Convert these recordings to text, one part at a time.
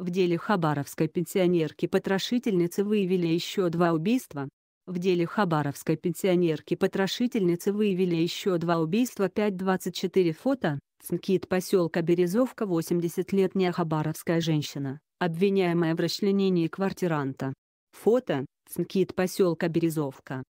В деле хабаровской пенсионерки-потрошительницы выявили еще два убийства. В деле хабаровской пенсионерки-потрошительницы выявили еще два убийства 5.24 фото, СНКИТ поселка Березовка 80-летняя хабаровская женщина, обвиняемая в расчленении квартиранта. Фото, СНКИТ поселка Березовка.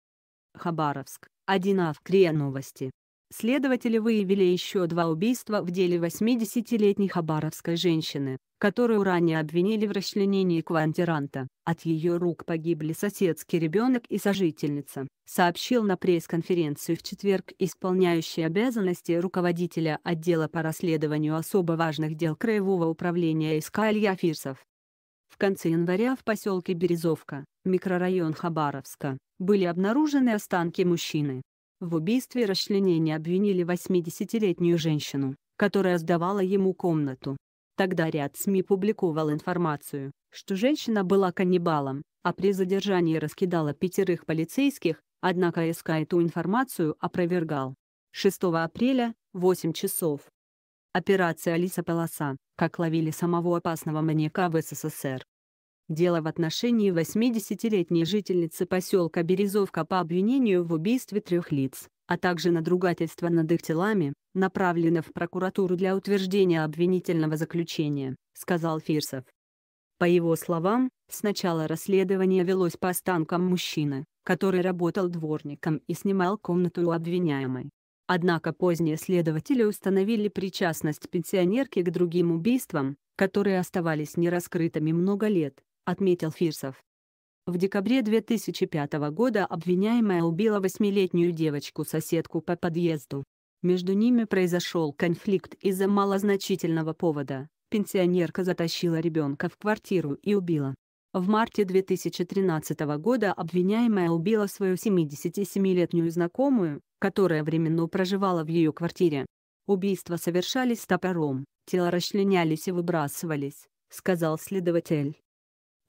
Хабаровск, 1 Авкрия новости. Следователи выявили еще два убийства в деле 80-летней хабаровской женщины, которую ранее обвинили в расчленении квартиранта. От ее рук погибли соседский ребенок и сожительница, сообщил на пресс-конференцию в четверг исполняющий обязанности руководителя отдела по расследованию особо важных дел Краевого управления СК Илья Фирсов. В конце января в поселке Березовка, микрорайон Хабаровска, были обнаружены останки мужчины. В убийстве расчленения обвинили 80-летнюю женщину, которая сдавала ему комнату. Тогда ряд СМИ публиковал информацию, что женщина была каннибалом, а при задержании раскидала пятерых полицейских, однако СК эту информацию опровергал. 6 апреля, 8 часов. Операция «Алиса Полоса. Как ловили самого опасного маньяка в СССР». Дело в отношении 80-летней жительницы поселка Березовка по обвинению в убийстве трех лиц, а также надругательство над их телами, направлено в прокуратуру для утверждения обвинительного заключения», — сказал Фирсов. По его словам, сначала расследование велось по останкам мужчины, который работал дворником и снимал комнату у обвиняемой. Однако поздние следователи установили причастность пенсионерки к другим убийствам, которые оставались нераскрытыми много лет, отметил Фирсов. В декабре 2005 года обвиняемая убила восьмилетнюю девочку-соседку по подъезду, между ними произошел конфликт из-за малозначительного повода. Пенсионерка затащила ребенка в квартиру и убила. В марте 2013 года обвиняемая убила свою 77-летнюю знакомую, которая временно проживала в ее квартире. Убийства совершались топором, тела расчленялись и выбрасывались, сказал следователь.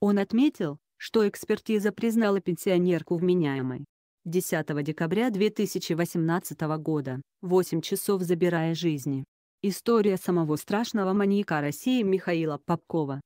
Он отметил, что экспертиза признала пенсионерку вменяемой, 10 декабря 2018 года, 8 часов забирая жизни. История самого страшного маньяка России Михаила Попкова.